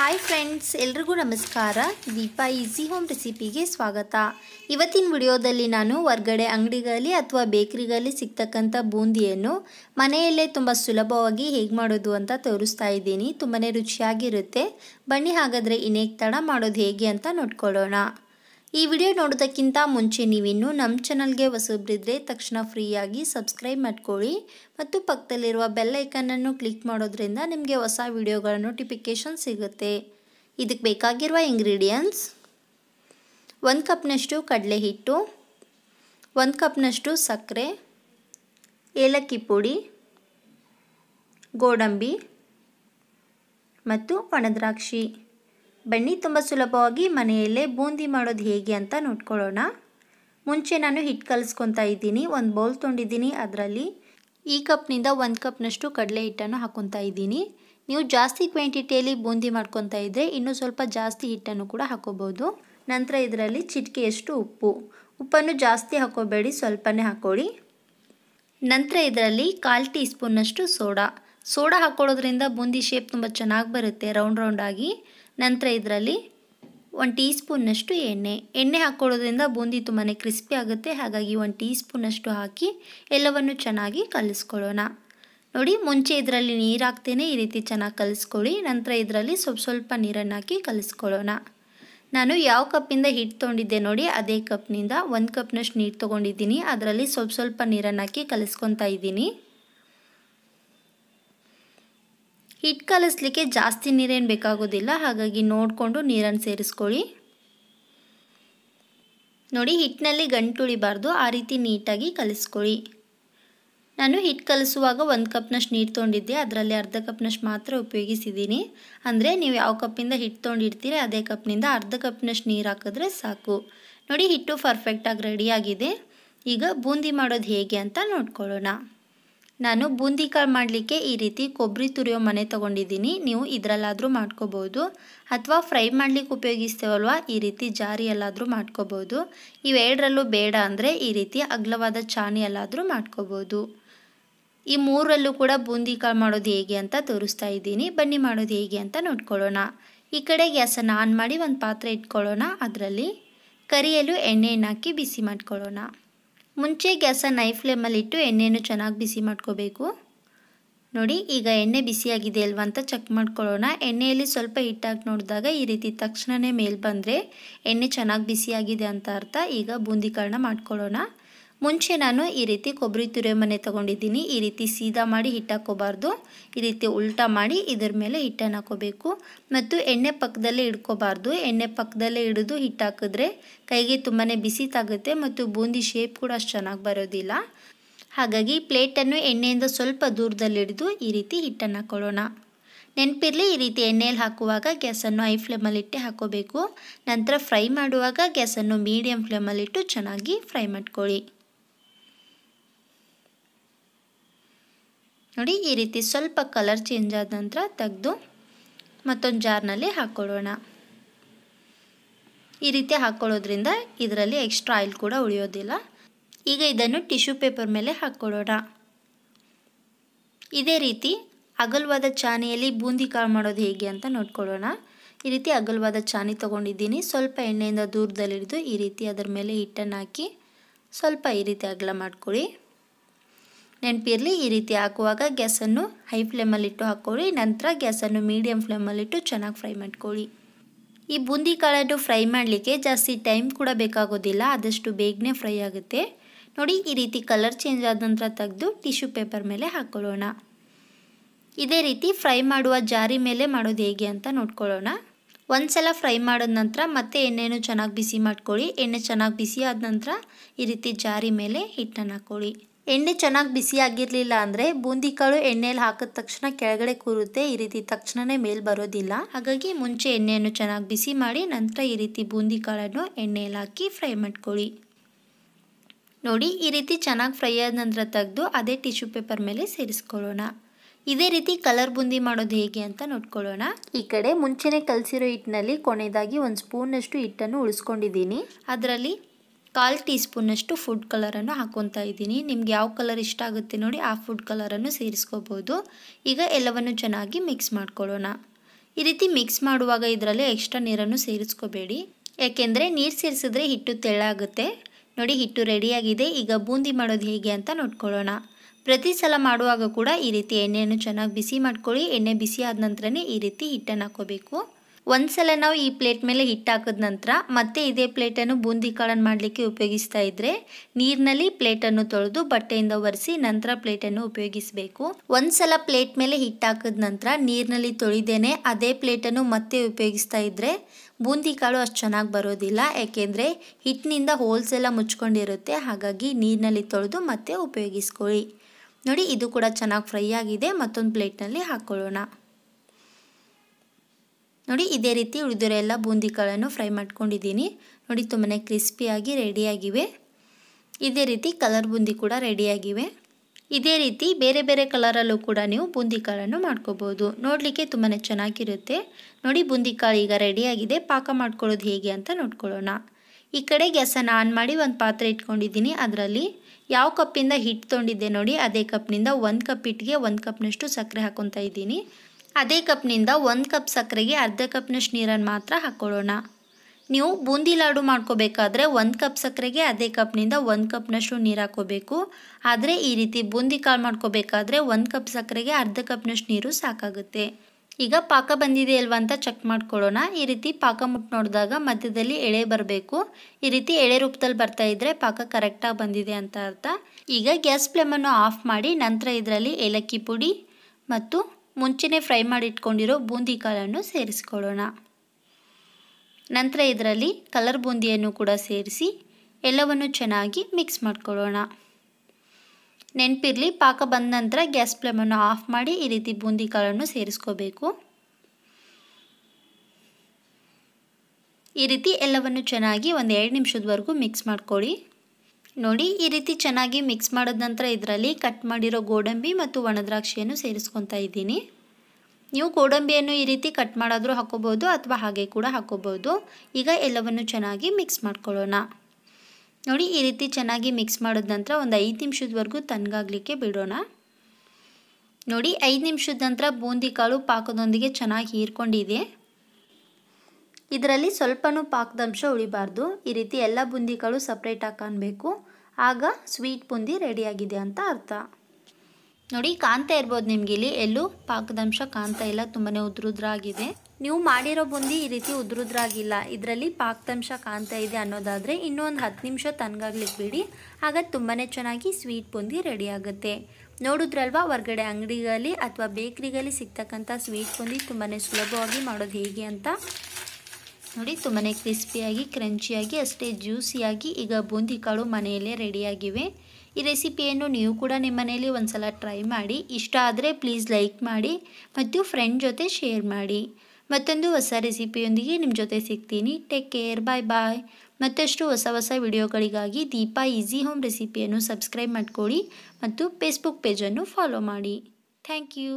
hi friends ಎಲ್ರಿಗೂ ನಮಸ್ಕಾರ Deepa easy home ರೆಸಿಪಿಗೆ ಸ್ವಾಗತ ಇವತ್ತಿನ ವಿಡಿಯೋದಲ್ಲಿ ನಾನು ಹೊರ್ಗಡೆ ಅಂಗಡಿಗಳಲ್ಲಿ ಅಥವಾ ಬೇಕ್ರಿಗಳಲ್ಲಿ ಸಿಗ್ತಕ್ಕಂಥ ಬೂಂದಿಯನ್ನು ಮನೆಯಲ್ಲೇ ತುಂಬ ಸುಲಭವಾಗಿ ಹೇಗೆ ಮಾಡೋದು ಅಂತ ತೋರಿಸ್ತಾ ಇದ್ದೀನಿ ತುಂಬಾ ರುಚಿಯಾಗಿರುತ್ತೆ ಬನ್ನಿ ಹಾಗಾದರೆ ಇನ್ನೇಗೆ ತಡ ಮಾಡೋದು ಹೇಗೆ ಅಂತ ನೋಡ್ಕೊಳ್ಳೋಣ ಈ ವಿಡಿಯೋ ನೋಡೋದಕ್ಕಿಂತ ಮುಂಚೆ ನೀವಿನ್ನು ನಮ್ಮ ಚಾನಲ್ಗೆ ಹೊಸಬ್ರಿದ್ರೆ ತಕ್ಷಣ ಫ್ರೀಯಾಗಿ ಸಬ್ಸ್ಕ್ರೈಬ್ ಮಾಡ್ಕೊಳ್ಳಿ ಮತ್ತು ಪಕ್ಕದಲ್ಲಿರುವ ಬೆಲ್ ಐಕನನ್ನು ಕ್ಲಿಕ್ ಮಾಡೋದ್ರಿಂದ ನಿಮಗೆ ಹೊಸ ವಿಡಿಯೋಗಳ ನೋಟಿಫಿಕೇಷನ್ ಸಿಗುತ್ತೆ ಇದಕ್ಕೆ ಬೇಕಾಗಿರುವ ಇಂಗ್ರೀಡಿಯಂಟ್ಸ್ ಒಂದು ಕಪ್ನಷ್ಟು ಕಡಲೆ ಹಿಟ್ಟು ಒಂದು ಕಪ್ನಷ್ಟು ಸಕ್ಕರೆ ಏಲಕ್ಕಿ ಪುಡಿ ಗೋಡಂಬಿ ಮತ್ತು ಒಣದ್ರಾಕ್ಷಿ ಬನ್ನಿ ತುಂಬ ಸುಲಭವಾಗಿ ಮನೆಯಲ್ಲೇ ಬೂಂದಿ ಮಾಡೋದು ಹೇಗೆ ಅಂತ ನೋಡ್ಕೊಳ್ಳೋಣ ಮುಂಚೆ ನಾನು ಹಿಟ್ಟು ಕಲಿಸ್ಕೊತಾ ಇದ್ದೀನಿ ಒಂದು ಬೌಲ್ ತೊಗೊಂಡಿದ್ದೀನಿ ಅದರಲ್ಲಿ ಈ ಕಪ್ನಿಂದ ಒಂದು ಕಪ್ನಷ್ಟು ಕಡಲೆ ಹಿಟ್ಟನ್ನು ಹಾಕ್ಕೊತಾ ಇದ್ದೀನಿ ನೀವು ಜಾಸ್ತಿ ಕ್ವಾಂಟಿಟಿಯಲ್ಲಿ ಬೂಂದಿ ಮಾಡ್ಕೊತಾ ಇದ್ದರೆ ಇನ್ನೂ ಸ್ವಲ್ಪ ಜಾಸ್ತಿ ಹಿಟ್ಟನ್ನು ಕೂಡ ಹಾಕೋಬೋದು ನಂತರ ಇದರಲ್ಲಿ ಚಿಟಿಕೆಯಷ್ಟು ಉಪ್ಪು ಉಪ್ಪನ್ನು ಜಾಸ್ತಿ ಹಾಕೋಬೇಡಿ ಸ್ವಲ್ಪನೇ ಹಾಕೊಳ್ಳಿ ನಂತರ ಇದರಲ್ಲಿ ಕಾಲು ಟೀ ಸ್ಪೂನ್ನಷ್ಟು ಸೋಡಾ ಸೋಡಾ ಹಾಕ್ಕೊಳ್ಳೋದ್ರಿಂದ ಬೂಂದಿ ಶೇಪ್ ತುಂಬ ಚೆನ್ನಾಗಿ ಬರುತ್ತೆ ರೌಂಡ್ ರೌಂಡಾಗಿ ನಂತರ ಇದರಲ್ಲಿ ಒಂದು ಟೀ ಸ್ಪೂನ್ನಷ್ಟು ಎಣ್ಣೆ ಎಣ್ಣೆ ಹಾಕ್ಕೊಳ್ಳೋದ್ರಿಂದ ಬೂಂದಿ ತುಂಬಾ ಕ್ರಿಸ್ಪಿ ಆಗುತ್ತೆ ಹಾಗಾಗಿ ಒಂದು ಟೀ ಸ್ಪೂನಷ್ಟು ಹಾಕಿ ಎಲ್ಲವನ್ನು ಚೆನ್ನಾಗಿ ಕಲಿಸ್ಕೊಳ್ಳೋಣ ನೋಡಿ ಮುಂಚೆ ಇದರಲ್ಲಿ ನೀರು ಹಾಕ್ತೇನೆ ಈ ರೀತಿ ಚೆನ್ನಾಗಿ ಕಲಿಸ್ಕೊಳ್ಳಿ ನಂತರ ಇದರಲ್ಲಿ ಸ್ವಲ್ಪ ಸ್ವಲ್ಪ ನೀರನ್ನು ಹಾಕಿ ಕಲಿಸ್ಕೊಳ್ಳೋಣ ನಾನು ಯಾವ ಕಪ್ಪಿಂದ ಹಿಟ್ಟು ತೊಗೊಂಡಿದ್ದೆ ನೋಡಿ ಅದೇ ಕಪ್ನಿಂದ ಒಂದು ಕಪ್ನಷ್ಟು ನೀರು ತೊಗೊಂಡಿದ್ದೀನಿ ಅದರಲ್ಲಿ ಸ್ವಲ್ಪ ಸ್ವಲ್ಪ ನೀರನ್ನು ಹಾಕಿ ಕಲಿಸ್ಕೊತಾ ಇದ್ದೀನಿ ಹಿಟ್ಟು ಕಲಿಸ್ಲಿಕ್ಕೆ ಜಾಸ್ತಿ ನೀರೇನು ಬೇಕಾಗೋದಿಲ್ಲ ಹಾಗಾಗಿ ನೋಡಿಕೊಂಡು ನೀರನ್ನು ಸೇರಿಸ್ಕೊಳ್ಳಿ ನೋಡಿ ಹಿಟ್ಟಿನಲ್ಲಿ ಉಳಿಬಾರ್ದು ಆ ರೀತಿ ನೀಟಾಗಿ ಕಲಿಸ್ಕೊಳ್ಳಿ ನಾನು ಹಿಟ್ಟು ಕಲಿಸುವಾಗ ಒಂದು ಕಪ್ನಷ್ಟು ನೀರು ತೊಗೊಂಡಿದ್ದೆ ಅದರಲ್ಲಿ ಅರ್ಧ ಕಪ್ನಷ್ಟು ಮಾತ್ರ ಉಪಯೋಗಿಸಿದ್ದೀನಿ ಅಂದರೆ ನೀವು ಯಾವ ಕಪ್ಪಿಂದ ಹಿಟ್ಟು ತೊಗೊಂಡಿರ್ತೀರಿ ಅದೇ ಕಪ್ನಿಂದ ಅರ್ಧ ಕಪ್ನಷ್ಟು ನೀರು ಹಾಕಿದ್ರೆ ಸಾಕು ನೋಡಿ ಹಿಟ್ಟು ಪರ್ಫೆಕ್ಟಾಗಿ ರೆಡಿಯಾಗಿದೆ ಈಗ ಬೂಂದಿ ಮಾಡೋದು ಹೇಗೆ ಅಂತ ನೋಡ್ಕೊಳ್ಳೋಣ ನಾನು ಬೂಂದಿ ಕಾಳು ಮಾಡಲಿಕ್ಕೆ ಈ ರೀತಿ ಕೊಬ್ಬರಿ ತುರಿಯೋ ಮನೆ ತೊಗೊಂಡಿದ್ದೀನಿ ನೀವು ಇದರಲ್ಲಾದರೂ ಮಾಡ್ಕೋಬೋದು ಅಥವಾ ಫ್ರೈ ಮಾಡಲಿಕ್ಕೆ ಉಪಯೋಗಿಸ್ತೇವಲ್ವ ಈ ರೀತಿ ಜಾರಿಯಲ್ಲಾದರೂ ಮಾಡ್ಕೋಬೋದು ಇವೆರಡರಲ್ಲೂ ಬೇಡ ಅಂದರೆ ಈ ರೀತಿ ಅಗ್ಲವಾದ ಚಾಣಿಯಲ್ಲಾದರೂ ಮಾಡ್ಕೋಬೋದು ಈ ಮೂರಲ್ಲೂ ಕೂಡ ಬೂಂದಿ ಕಾಳು ಮಾಡೋದು ಹೇಗೆ ಅಂತ ತೋರಿಸ್ತಾ ಇದ್ದೀನಿ ಬನ್ನಿ ಮಾಡೋದು ಹೇಗೆ ಅಂತ ನೋಡ್ಕೊಳ್ಳೋಣ ಈ ಕಡೆ ಗ್ಯಾಸನ್ನು ಆನ್ ಮಾಡಿ ಒಂದು ಪಾತ್ರೆ ಇಟ್ಕೊಳ್ಳೋಣ ಅದರಲ್ಲಿ ಕರಿಯಲು ಎಣ್ಣೆಯನ್ನು ಹಾಕಿ ಬಿಸಿ ಮಾಡ್ಕೊಳ್ಳೋಣ ಮುಂಚೆ ಗ್ಯಾಸ ನೈ ಫ್ಲೇಮಲ್ಲಿಟ್ಟು ಎಣ್ಣೆಯನ್ನು ಚೆನ್ನಾಗಿ ಬಿಸಿ ಮಾಡ್ಕೋಬೇಕು ನೋಡಿ ಈಗ ಎಣ್ಣೆ ಬಿಸಿಯಾಗಿದೆ ಅಲ್ವಾ ಅಂತ ಚೆಕ್ ಮಾಡ್ಕೊಳ್ಳೋಣ ಎಣ್ಣೆಯಲ್ಲಿ ಸ್ವಲ್ಪ ಹಿಟ್ಟಾಗಿ ನೋಡಿದಾಗ ಈ ರೀತಿ ತಕ್ಷಣವೇ ಮೇಲೆ ಬಂದರೆ ಎಣ್ಣೆ ಚೆನ್ನಾಗಿ ಬಿಸಿಯಾಗಿದೆ ಅಂತ ಅರ್ಥ ಈಗ ಬೂಂದಿ ಮಾಡ್ಕೊಳ್ಳೋಣ ಮುಂಚೆ ನಾನು ಈ ರೀತಿ ಕೊಬ್ಬರಿ ಮನೆ ತೊಗೊಂಡಿದ್ದೀನಿ ಈ ರೀತಿ ಸೀದಾ ಮಾಡಿ ಹಿಟ್ಟಾಕೋಬಾರ್ದು ಈ ರೀತಿ ಉಲ್ಟಾ ಮಾಡಿ ಇದ್ರ ಮೇಲೆ ಹಿಟ್ಟನ್ನು ಹಾಕೋಬೇಕು ಮತ್ತು ಎಣ್ಣೆ ಪಕ್ಕದಲ್ಲೇ ಇಡ್ಕೋಬಾರ್ದು ಎಣ್ಣೆ ಪಕ್ಕದಲ್ಲೇ ಹಿಡಿದು ಹಾಕಿದ್ರೆ ಕೈಗೆ ತುಂಬಾ ಬಿಸಿ ತಾಗುತ್ತೆ ಮತ್ತು ಬೂಂದಿ ಶೇಪ್ ಕೂಡ ಅಷ್ಟು ಚೆನ್ನಾಗಿ ಬರೋದಿಲ್ಲ ಹಾಗಾಗಿ ಪ್ಲೇಟನ್ನು ಎಣ್ಣೆಯಿಂದ ಸ್ವಲ್ಪ ದೂರದಲ್ಲಿ ದೂರದಲ್ಲಿಡಿದು ಈ ರೀತಿ ಹಿಟ್ಟನ್ನು ಹಾಕೊಳ್ಳೋಣ ನೆನಪಿರಲಿ ಈ ರೀತಿ ಎಣ್ಣೆಯಲ್ಲಿ ಹಾಕುವಾಗ ಗ್ಯಾಸನ್ನು ಐ ಫ್ಲೇಮಲ್ಲಿಟ್ಟೆ ಹಾಕೋಬೇಕು ನಂತರ ಫ್ರೈ ಮಾಡುವಾಗ ಗ್ಯಾಸನ್ನು ಮೀಡಿಯಮ್ ಫ್ಲೇಮಲ್ಲಿಟ್ಟು ಚೆನ್ನಾಗಿ ಫ್ರೈ ಮಾಡ್ಕೊಳ್ಳಿ ನೋಡಿ ಈ ರೀತಿ ಸ್ವಲ್ಪ ಕಲರ್ ಚೇಂಜ್ ಆದ ನಂತರ ತೆಗೆದು ಮತ್ತೊಂದು ಜಾರ್ನಲ್ಲಿ ಹಾಕ್ಕೊಡೋಣ ಈ ರೀತಿ ಹಾಕ್ಕೊಳ್ಳೋದ್ರಿಂದ ಇದರಲ್ಲಿ ಎಕ್ಸ್ಟ್ರಾ ಆಯಿಲ್ ಕೂಡ ಉಳಿಯೋದಿಲ್ಲ ಈಗ ಇದನ್ನು ಟಿಶ್ಯೂ ಪೇಪರ್ ಮೇಲೆ ಹಾಕ್ಕೊಡೋಣ ಇದೇ ರೀತಿ ಅಗಲವಾದ ಚಾನೆಯಲ್ಲಿ ಬೂಂದಿ ಕಾಳು ಮಾಡೋದು ಹೇಗೆ ಅಂತ ನೋಡ್ಕೊಳ್ಳೋಣ ಈ ರೀತಿ ಅಗಲವಾದ ಚಾನಿ ತೊಗೊಂಡಿದ್ದೀನಿ ಸ್ವಲ್ಪ ಎಣ್ಣೆಯಿಂದ ದೂರದಲ್ಲಿಡಿದು ಈ ರೀತಿ ಅದರ ಮೇಲೆ ಹಿಟ್ಟನ್ನು ಹಾಕಿ ಸ್ವಲ್ಪ ಈ ರೀತಿ ಅಗಲ ಮಾಡ್ಕೊಳ್ಳಿ ನೆನಪಿರಲಿ ಈ ರೀತಿ ಹಾಕುವಾಗ ಗ್ಯಾಸನ್ನು ಹೈ ಫ್ಲೇಮಲ್ಲಿಟ್ಟು ಹಾಕ್ಕೊಳ್ಳಿ ನಂತರ ಗ್ಯಾಸನ್ನು ಮೀಡಿಯಮ್ ಫ್ಲೇಮಲ್ಲಿಟ್ಟು ಚೆನ್ನಾಗಿ ಫ್ರೈ ಮಾಡ್ಕೊಳ್ಳಿ ಈ ಬೂಂದಿ ಕಾಳನ್ನು ಫ್ರೈ ಮಾಡಲಿಕ್ಕೆ ಜಾಸ್ತಿ ಟೈಮ್ ಕೂಡ ಬೇಕಾಗೋದಿಲ್ಲ ಆದಷ್ಟು ಬೇಗನೆ ಫ್ರೈ ಆಗುತ್ತೆ ನೋಡಿ ಈ ರೀತಿ ಕಲರ್ ಚೇಂಜ್ ಆದ ನಂತರ ತೆಗೆದು ಟಿಶ್ಯೂ ಪೇಪರ್ ಮೇಲೆ ಹಾಕ್ಕೊಳ್ಳೋಣ ಇದೇ ರೀತಿ ಫ್ರೈ ಮಾಡುವ ಜಾರಿ ಮೇಲೆ ಮಾಡೋದು ಹೇಗೆ ಅಂತ ನೋಡ್ಕೊಳ್ಳೋಣ ಒಂದು ಸಲ ಫ್ರೈ ಮಾಡಿದ ನಂತರ ಮತ್ತೆ ಎಣ್ಣೆನೂ ಚೆನ್ನಾಗಿ ಬಿಸಿ ಮಾಡ್ಕೊಳ್ಳಿ ಎಣ್ಣೆ ಚೆನ್ನಾಗಿ ಬಿಸಿ ಆದ ನಂತರ ಈ ರೀತಿ ಜಾರಿ ಮೇಲೆ ಹಿಟ್ಟನ್ನು ಹಾಕ್ಕೊಳ್ಳಿ ಎಣ್ಣೆ ಚೆನ್ನಾಗಿ ಬಿಸಿ ಆಗಿರಲಿಲ್ಲ ಅಂದರೆ ಬೂಂದಿ ಕಾಳು ಎಣ್ಣೆಯಲ್ಲಿ ಹಾಕಿದ ತಕ್ಷಣ ಕೆಳಗಡೆ ಕೂರುತ್ತೆ ಈ ರೀತಿ ತಕ್ಷಣವೇ ಮೇಲೆ ಬರೋದಿಲ್ಲ ಹಾಗಾಗಿ ಮುಂಚೆ ಎಣ್ಣೆಯನ್ನು ಚೆನ್ನಾಗಿ ಬಿಸಿ ಮಾಡಿ ನಂತರ ಈ ರೀತಿ ಬೂಂದಿ ಕಾಳನ್ನು ಎಣ್ಣೆಯಲ್ಲಿ ಹಾಕಿ ಫ್ರೈ ಮಾಡ್ಕೊಳ್ಳಿ ನೋಡಿ ಈ ರೀತಿ ಚೆನ್ನಾಗಿ ಫ್ರೈ ಆದ ನಂತರ ತೆಗೆದು ಅದೇ ಟಿಶ್ಯೂ ಪೇಪರ್ ಮೇಲೆ ಸೇರಿಸ್ಕೊಳ್ಳೋಣ ಇದೇ ರೀತಿ ಕಲರ್ ಬೂಂದಿ ಮಾಡೋದು ಹೇಗೆ ಅಂತ ನೋಡ್ಕೊಳ್ಳೋಣ ಈ ಕಡೆ ಮುಂಚೆನೇ ಕಲಸಿರೋ ಹಿಟ್ಟಿನಲ್ಲಿ ಕೊನೆಯದಾಗಿ ಒಂದು ಸ್ಪೂನಷ್ಟು ಹಿಟ್ಟನ್ನು ಉಳಿಸ್ಕೊಂಡಿದ್ದೀನಿ ಅದರಲ್ಲಿ ಕಾಲು ಟೀ ಸ್ಪೂನಷ್ಟು ಫುಡ್ ಕಲರನ್ನು ಹಾಕ್ಕೊತಾ ಇದ್ದೀನಿ ನಿಮ್ಗೆ ಯಾವ ಕಲರ್ ಇಷ್ಟ ಆಗುತ್ತೆ ನೋಡಿ ಆ ಫುಡ್ ಕಲರನ್ನು ಸೇರಿಸ್ಕೋಬೋದು ಈಗ ಎಲ್ಲವನ್ನು ಚೆನ್ನಾಗಿ ಮಿಕ್ಸ್ ಮಾಡ್ಕೊಳ್ಳೋಣ ಈ ರೀತಿ ಮಿಕ್ಸ್ ಮಾಡುವಾಗ ಇದರಲ್ಲಿ ಎಕ್ಸ್ಟ್ರಾ ನೀರನ್ನು ಸೇರಿಸ್ಕೋಬೇಡಿ ಯಾಕೆಂದರೆ ನೀರು ಸೇರಿಸಿದ್ರೆ ಹಿಟ್ಟು ತೆಳ್ಳಾಗುತ್ತೆ ನೋಡಿ ಹಿಟ್ಟು ರೆಡಿಯಾಗಿದೆ ಈಗ ಬೂಂದಿ ಮಾಡೋದು ಹೇಗೆ ಅಂತ ನೋಡ್ಕೊಳ್ಳೋಣ ಪ್ರತಿ ಸಲ ಮಾಡುವಾಗ ಕೂಡ ಈ ರೀತಿ ಎಣ್ಣೆಯನ್ನು ಚೆನ್ನಾಗಿ ಬಿಸಿ ಮಾಡ್ಕೊಳ್ಳಿ ಎಣ್ಣೆ ಬಿಸಿ ಆದ ನಂತರನೇ ಈ ರೀತಿ ಹಿಟ್ಟನ್ನು ಹಾಕೋಬೇಕು ಒಂದ್ಸಲ ನಾವು ಈ ಪ್ಲೇಟ್ ಮೇಲೆ ಹಿಟ್ಟು ಹಾಕಿದ ನಂತರ ಮತ್ತೆ ಇದೇ ಪ್ಲೇಟನ್ನು ಬೂಂದಿ ಕಾಳನ್ನು ಮಾಡಲಿಕ್ಕೆ ಉಪಯೋಗಿಸ್ತಾ ಇದ್ರೆ ನೀರಿನಲ್ಲಿ ಪ್ಲೇಟನ್ನು ತೊಳೆದು ಬಟ್ಟೆಯಿಂದ ಒರೆಸಿ ನಂತರ ಪ್ಲೇಟನ್ನು ಉಪಯೋಗಿಸಬೇಕು ಒಂದ್ಸಲ ಪ್ಲೇಟ್ ಮೇಲೆ ಹಿಟ್ಟು ಹಾಕಿದ ನಂತರ ನೀರಿನಲ್ಲಿ ತೊಳಿದೇನೆ ಅದೇ ಪ್ಲೇಟನ್ನು ಮತ್ತೆ ಉಪಯೋಗಿಸ್ತಾ ಇದ್ರೆ ಬೂಂದಿ ಕಾಳು ಅಷ್ಟು ಚೆನ್ನಾಗಿ ಬರೋದಿಲ್ಲ ಯಾಕೆಂದರೆ ಹಿಟ್ಟಿನಿಂದ ಹೋಲ್ಸ್ ಎಲ್ಲ ಮುಚ್ಕೊಂಡಿರುತ್ತೆ ಹಾಗಾಗಿ ನೀರಿನಲ್ಲಿ ತೊಳೆದು ಮತ್ತೆ ಉಪಯೋಗಿಸ್ಕೊಳ್ಳಿ ನೋಡಿ ಇದು ಕೂಡ ಚೆನ್ನಾಗಿ ಫ್ರೈ ಆಗಿದೆ ಮತ್ತೊಂದು ಪ್ಲೇಟ್ನಲ್ಲಿ ಹಾಕ್ಕೊಳ್ಳೋಣ ನೋಡಿ ಇದೇ ರೀತಿ ಉಳಿದಿರೋ ಎಲ್ಲ ಬೂಂದಿ ಕಾಳನ್ನು ಫ್ರೈ ಮಾಡ್ಕೊಂಡಿದ್ದೀನಿ ನೋಡಿ ತುಂಬಾ ಕ್ರಿಸ್ಪಿಯಾಗಿ ರೆಡಿಯಾಗಿವೆ ಇದೇ ರೀತಿ ಕಲರ್ ಬೂಂದಿ ಕೂಡ ರೆಡಿಯಾಗಿವೆ ಇದೇ ರೀತಿ ಬೇರೆ ಬೇರೆ ಕಲರಲ್ಲೂ ಕೂಡ ನೀವು ಬೂಂದಿ ಕಾಳನ್ನು ಮಾಡ್ಕೋಬೋದು ನೋಡಲಿಕ್ಕೆ ತುಂಬಾ ಚೆನ್ನಾಗಿರುತ್ತೆ ನೋಡಿ ಬೂಂದಿ ಕಾಳು ಈಗ ರೆಡಿಯಾಗಿದೆ ಪಾಕ ಮಾಡ್ಕೊಳ್ಳೋದು ಹೇಗೆ ಅಂತ ನೋಡ್ಕೊಳ್ಳೋಣ ಈ ಕಡೆ ಗ್ಯಾಸನ್ನು ಆನ್ ಮಾಡಿ ಒಂದು ಪಾತ್ರೆ ಇಟ್ಕೊಂಡಿದ್ದೀನಿ ಅದರಲ್ಲಿ ಯಾವ ಕಪ್ಪಿಂದ ಹಿಟ್ಟು ತೊಗೊಂಡಿದ್ದೆ ನೋಡಿ ಅದೇ ಕಪ್ನಿಂದ ಒಂದು ಕಪ್ ಹಿಟ್ಟಿಗೆ ಒಂದು ಕಪ್ನಷ್ಟು ಸಕ್ಕರೆ ಹಾಕೊತಾ ಇದ್ದೀನಿ ಅದೇ ಕಪ್ನಿಂದ ಒಂದು ಕಪ್ ಸಕ್ಕರೆಗೆ ಅರ್ಧ ಕಪ್ನಷ್ಟು ನೀರನ್ನು ಮಾತ್ರ ಹಾಕ್ಕೊಳ್ಳೋಣ ನೀವು ಬೂಂದಿ ಲಾಡು ಮಾಡ್ಕೋಬೇಕಾದ್ರೆ ಒಂದು ಕಪ್ ಸಕ್ಕರೆಗೆ ಅದೇ ಕಪ್ನಿಂದ ಒಂದು ಕಪ್ನಷ್ಟು ನೀರು ಹಾಕೋಬೇಕು ಆದರೆ ಈ ರೀತಿ ಬೂಂದಿ ಕಾಳು ಮಾಡ್ಕೋಬೇಕಾದ್ರೆ ಒಂದು ಕಪ್ ಸಕ್ಕರೆಗೆ ಅರ್ಧ ಕಪ್ನಷ್ಟು ನೀರು ಸಾಕಾಗುತ್ತೆ ಈಗ ಪಾಕ ಬಂದಿದೆ ಅಲ್ವಾ ಅಂತ ಚೆಕ್ ಮಾಡ್ಕೊಳ್ಳೋಣ ಈ ರೀತಿ ಪಾಕ ಮುಟ್ಟು ನೋಡಿದಾಗ ಮಧ್ಯದಲ್ಲಿ ಎಳೆ ಬರಬೇಕು ಈ ರೀತಿ ಎಳೆ ರೂಪದಲ್ಲಿ ಬರ್ತಾ ಇದ್ದರೆ ಪಾಕ ಕರೆಕ್ಟಾಗಿ ಬಂದಿದೆ ಅಂತ ಅರ್ಥ ಈಗ ಗ್ಯಾಸ್ ಫ್ಲೇಮನ್ನು ಆಫ್ ಮಾಡಿ ನಂತರ ಇದರಲ್ಲಿ ಏಲಕ್ಕಿ ಪುಡಿ ಮತ್ತು ಮುಂಚೆನೆ ಫ್ರೈ ಮಾಡಿಟ್ಕೊಂಡಿರೋ ಬೂಂದಿ ಕಾಳನ್ನು ಸೇರಿಸ್ಕೊಳ್ಳೋಣ ನಂತರ ಇದರಲ್ಲಿ ಕಲರ್ ಬೂಂದಿಯನ್ನು ಕೂಡ ಸೇರಿಸಿ ಎಲ್ಲವನ್ನು ಚೆನ್ನಾಗಿ ಮಿಕ್ಸ್ ಮಾಡ್ಕೊಳ್ಳೋಣ ನೆನಪಿರಲಿ ಪಾಕ ಬಂದ ನಂತರ ಗ್ಯಾಸ್ ಫ್ಲೇಮನ್ನು ಆಫ್ ಮಾಡಿ ಈ ರೀತಿ ಬೂಂದಿ ಕಾಳನ್ನು ಸೇರಿಸ್ಕೋಬೇಕು ಈ ರೀತಿ ಎಲ್ಲವನ್ನು ಚೆನ್ನಾಗಿ ಒಂದು ಎರಡು ನಿಮಿಷದವರೆಗೂ ಮಿಕ್ಸ್ ಮಾಡ್ಕೊಳ್ಳಿ ನೋಡಿ ಈ ರೀತಿ ಚೆನ್ನಾಗಿ ಮಿಕ್ಸ್ ಮಾಡಿದ ನಂತರ ಇದರಲ್ಲಿ ಕಟ್ ಮಾಡಿರೋ ಗೋಡಂಬಿ ಮತ್ತು ಒಣದ್ರಾಕ್ಷಿಯನ್ನು ಸೇರಿಸ್ಕೊತಾ ಇದ್ದೀನಿ ನೀವು ಗೋಡಂಬಿಯನ್ನು ಈ ರೀತಿ ಕಟ್ ಮಾಡಾದರೂ ಹಾಕೋಬೋದು ಅಥವಾ ಹಾಗೆ ಕೂಡ ಹಾಕೋಬೋದು ಈಗ ಎಲ್ಲವನ್ನು ಚೆನ್ನಾಗಿ ಮಿಕ್ಸ್ ಮಾಡ್ಕೊಳ್ಳೋಣ ನೋಡಿ ಈ ರೀತಿ ಚೆನ್ನಾಗಿ ಮಿಕ್ಸ್ ಮಾಡಿದ ನಂತರ ಒಂದು ಐದು ನಿಮಿಷದವರೆಗೂ ತಣ್ಣಗಾಗಲಿಕ್ಕೆ ಬಿಡೋಣ ನೋಡಿ ಐದು ನಿಮಿಷದ ನಂತರ ಬೂಂದಿ ಕಾಳು ಪಾಕದೊಂದಿಗೆ ಚೆನ್ನಾಗಿ ಹೀರ್ಕೊಂಡಿದೆ ಇದರಲ್ಲಿ ಸ್ವಲ್ಪನೂ ಪಾಕದಂಶ ಉಳಿಬಾರ್ದು ಈ ರೀತಿ ಎಲ್ಲ ಬೂಂದಿ ಕಾಳು ಸಪ್ರೇಟ್ ಕಾಣಬೇಕು ಆಗ ಸ್ವೀಟ್ ಬುಂದಿ ರೆಡಿಯಾಗಿದೆ ಅಂತ ಅರ್ಥ ನೋಡಿ ಕಾಣ್ತಾ ಇರ್ಬೋದು ನಿಮ್ಗೆ ಇಲ್ಲಿ ಎಲ್ಲೂ ಪಾಕದಂಶ ಕಾಣ್ತಾ ಇಲ್ಲ ತುಂಬಾ ಉದ್ರುದ್ರಾಗಿದೆ ನೀವು ಮಾಡಿರೋ ಬುಂದಿ ಈ ರೀತಿ ಉದ್ರುದ್ರಾಗಿಲ್ಲ ಇದರಲ್ಲಿ ಪಾಕದಂಶ ಕಾಣ್ತಾ ಇದೆ ಅನ್ನೋದಾದರೆ ಇನ್ನೂ ಒಂದು ಹತ್ತು ನಿಮಿಷ ತನಗಾಗ್ಲಿಕ್ಕೆ ಬಿಡಿ ಆಗ ತುಂಬಾ ಚೆನ್ನಾಗಿ ಸ್ವೀಟ್ ಬುಂದಿ ರೆಡಿ ಆಗುತ್ತೆ ನೋಡಿದ್ರಲ್ವಾ ಹೊರ್ಗಡೆ ಅಂಗಡಿಗಳಲ್ಲಿ ಅಥವಾ ಬೇಕ್ರಿಗಲ್ಲಿ ಸಿಗ್ತಕ್ಕಂಥ ಸ್ವೀಟ್ ಬುಂದಿ ತುಂಬಾ ಸುಲಭವಾಗಿ ಮಾಡೋದು ಹೇಗೆ ಅಂತ ನೋಡಿ ತುಂಬಾ ಕ್ರಿಸ್ಪಿಯಾಗಿ ಕ್ರಂಚಿಯಾಗಿ ಅಷ್ಟೇ ಜ್ಯೂಸಿಯಾಗಿ ಈಗ ಬೂಂದಿ ಕಾಳು ಮನೆಯಲ್ಲೇ ರೆಡಿಯಾಗಿವೆ ಈ ರೆಸಿಪಿಯನ್ನು ನೀವು ಕೂಡ ನಿಮ್ಮ ಮನೆಯಲ್ಲಿ ಒಂದು ಸಲ ಟ್ರೈ ಮಾಡಿ ಇಷ್ಟ ಆದರೆ ಪ್ಲೀಸ್ ಲೈಕ್ ಮಾಡಿ ಮತ್ತು ಫ್ರೆಂಡ್ ಜೊತೆ ಶೇರ್ ಮಾಡಿ ಮತ್ತೊಂದು ಹೊಸ ರೆಸಿಪಿಯೊಂದಿಗೆ ನಿಮ್ಮ ಜೊತೆ ಸಿಗ್ತೀನಿ ಟೇಕ್ ಕೇರ್ ಬಾಯ್ ಬಾಯ್ ಮತ್ತಷ್ಟು ಹೊಸ ಹೊಸ ವಿಡಿಯೋಗಳಿಗಾಗಿ ದೀಪಾ ಈಸಿ ಹೋಮ್ ರೆಸಿಪಿಯನ್ನು ಸಬ್ಸ್ಕ್ರೈಬ್ ಮಾಡಿಕೊಳ್ಳಿ ಮತ್ತು ಫೇಸ್ಬುಕ್ ಪೇಜನ್ನು ಫಾಲೋ ಮಾಡಿ ಥ್ಯಾಂಕ್ ಯು